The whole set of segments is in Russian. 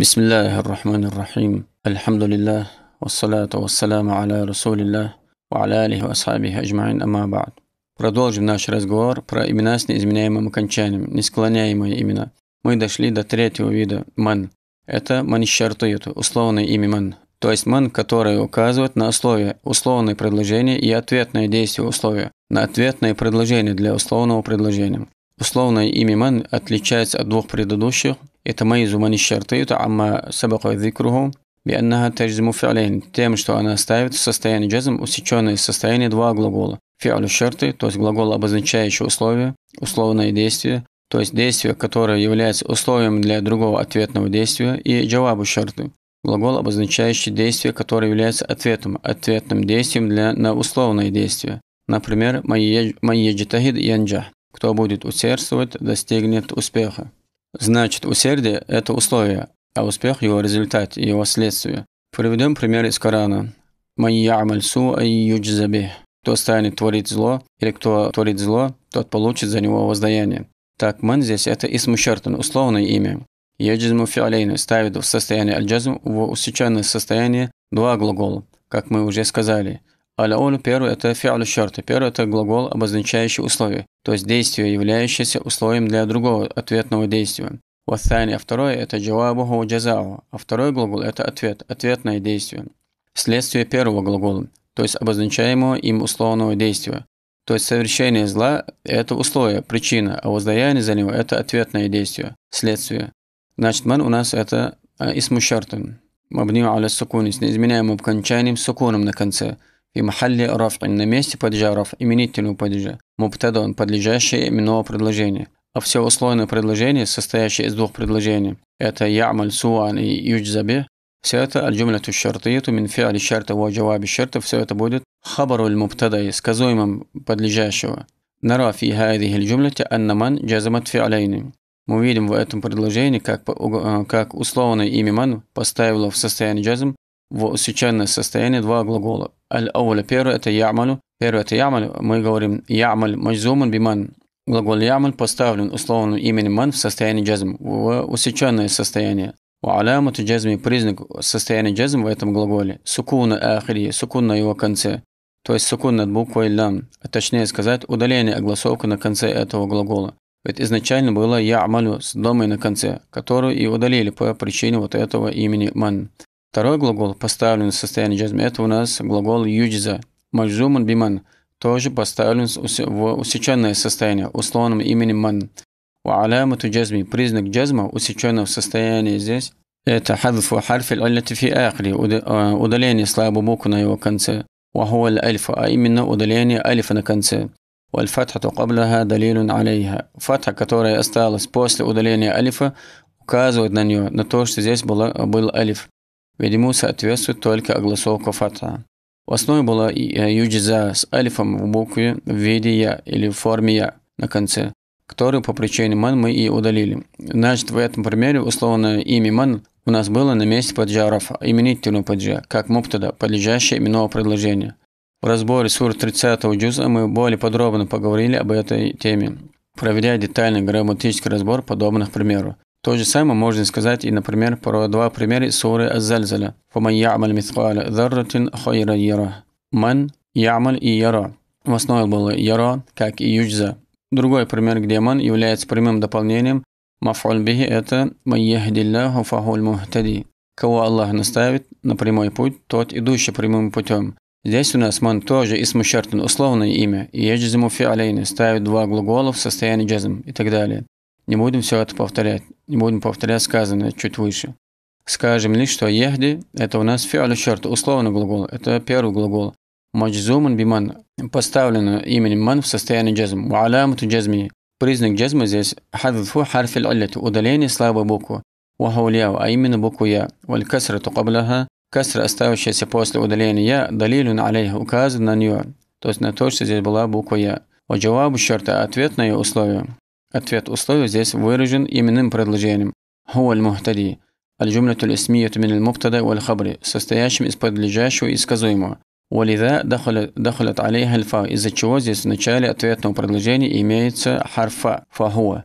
بسم الله الرحمن الرحيم الحمد لله والصلاة والسلام على رسول الله وعلى آله وأصحابه أجمعين أما بعد Продолжим наш разговор про имена с неизменяемым окончанием, несклоняемые имена. Мы дошли до третьего вида – ман. Это манишартыют, условное имя ман, то есть ман, которое указывает на условия, условное предложение и ответное действие условия, на ответное предложение для условного предложения. Условное имя ман отличается от двух предыдущих – يتميز من الشرطية عما سبق ذكره بأنها تجزم فعلين тем, что она ставит в состояние джазм усеченное состояние два глагола. Фиалю шерты, то есть глагол, обозначающий условие, условное действие, то есть действие, которое является условием для другого ответного действия, и джавабу шерты, глагол, обозначающий действие, которое является ответом, ответным действием для, на условное действие. Например, «Майеджитахид янджа» – «Кто будет усердствовать, достигнет успеха». Значит, усердие – это условие, а успех – его результат его следствие. Приведем пример из Корана. «Майямаль су юджзабих» Кто станет творить зло, или кто творит зло, тот получит за него воздаяние. Так, ман здесь – это исму условное имя. Яджизму фиалейна ставит в состояние аль в усеченное состояние два глагола, как мы уже сказали – Аляуль первый – это фиалу шарты, первый – это глагол, обозначающий условие, то есть действие, являющееся условием для другого ответного действия. Ваthani, а второе – это джавабуху джазау, а второй глагол – это ответ, ответное действие. следствие первого глагола, то есть обозначаемого им условного действия. То есть совершение зла – это условие, причина, а воздаяние за него – это ответное действие, следствие. Значит, ман у нас это а, исму шартан, мабниу аля сукуни, с неизменяемым окончанием сукуном на конце – и махалли раф на месте падежа раф именительного падежа, мубтадан, подлежащее именного предложения. А все условное предложение, состоящее из двух предложений, это ямаль суан и юджзабе, все это аль-джумля тушартиету мин фиали шарта ва джаваби шарта, все это будет хабару аль-мубтадай, сказуемым подлежащего. Нара фи хадихи аль-джумляти анна ман джазамат фиалейни. Мы видим в этом предложении, как, э, как условное имя ман поставило в состояние джазм в усеченное состояние два глагола Аль-ауля. Первое это ямалю. Первое это ямаль. Мы говорим ямаль маджзуман биман. Глагол ямаль поставлен условным именем ман в состоянии джазм, в усеченное состояние. У Алямату джазми признак состояния джазм в этом глаголе. Сукун ахри, сукун на его конце. То есть сукун над буквой лям. А точнее сказать, удаление огласовка на конце этого глагола. Ведь изначально было ямалю амалю с домой на конце, которую и удалили по причине вот этого имени ман. Второй глагол, поставлен в состоянии джазма, это у нас глагол юджза. Маджзумун биман тоже поставлен в усеченное состояние, условным именем ман. у алямату джазми, признак джазма, усеченного состояния здесь, это хадфу харфи алляти фи ахри, э, удаление слабой буквы на его конце. وهو الألف а именно удаление алифа на конце. والفتحة قبلها دليل عليها فتحة, которая осталась после удаления алифа, указывает на нее, на то, что здесь было был алиф ведь ему соответствует только огласовка Фата. В основе была э, юджиза с алифом в букве в виде «я» или в форме «я» на конце, которую по причине «ман» мы и удалили. Значит, в этом примере условное имя «ман» у нас было на месте поджаров а именительного паджа, как муптада, подлежащее именного предложения. В разборе сур 30 джуза мы более подробно поговорили об этой теме, проведя детальный грамматический разбор подобных примеров. То же самое можно сказать и, например, про два примера суры Аз-Зальзаля. «Фаман я'маль митхваля зарратин хайра яра». «Ман я'маль и яра». В основе было яра, как и юджза. Другой пример, где ман является прямым дополнением «Маф'уль бихи» – это «Майяхдиллаху фахуль мухтади». Кого Аллах наставит на прямой путь, тот идущий прямым путем. Здесь у нас ман тоже исмущартен условное имя, и яджзиму фи'алейны ставит два глагола в состоянии джазм и так далее. Не будем все это повторять. Не будем повторять сказанное чуть выше. Скажем лишь, что «ехди» – это у нас фиаля шарт, условный глагол, это первый глагол. Маджзуман биман поставлено именем ман в состоянии джазм. Валямуту джазми. Признак джазма здесь хадфу харфиль аллят, удаление слабой буквы. Вахауляу, а именно букву я. Валькасра тукаблаха, касра, оставшаяся после удаления я, далилюн алейха, указан на нее. То есть на то, что здесь была буква я. Ваджавабу шарта, ответ на условие. Ответ условия здесь выражен именным предложением. هو المهتدي. الجملة الاسمية من المبتدأ хабри, состоящим из подлежащего и сказуемого. ولذا دخلت, دخلت عليها الفا из-за чего здесь в начале ответного предложения имеется харфа فهو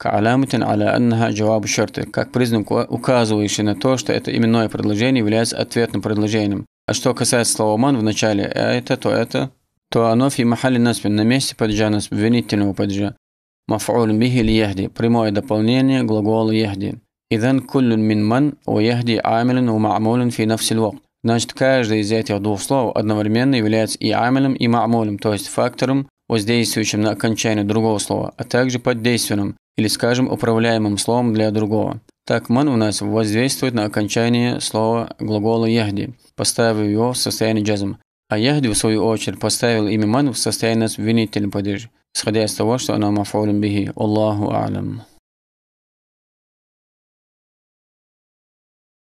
كعلامة аля أنها джаваб الشرط как признак указывающий на то, что это именное предложение является ответным предложением. А что касается слова «ман» в начале а «это», то «это», то оно фи махали наспин на месте падежа наспин, винительного падежа. Маф'уль به ليهدي. яхди. Прямое дополнение глагола яхди. Идан куллюн мин ман у яхди амилин у ма'мулин фи Значит, каждое из этих двух слов одновременно является и амилем, и ма'мулем, то есть фактором, воздействующим на окончание другого слова, а также поддейственным, или, скажем, управляемым словом для другого. Так «ман» у нас воздействует на окончание слова глагола «яхди», поставив его в состояние джазм. А «яхди», в свою очередь, поставил имя «ман» в состояние нас винительный падеж. Исходя из того, что оно мафаулем бихи. Аллаху алям.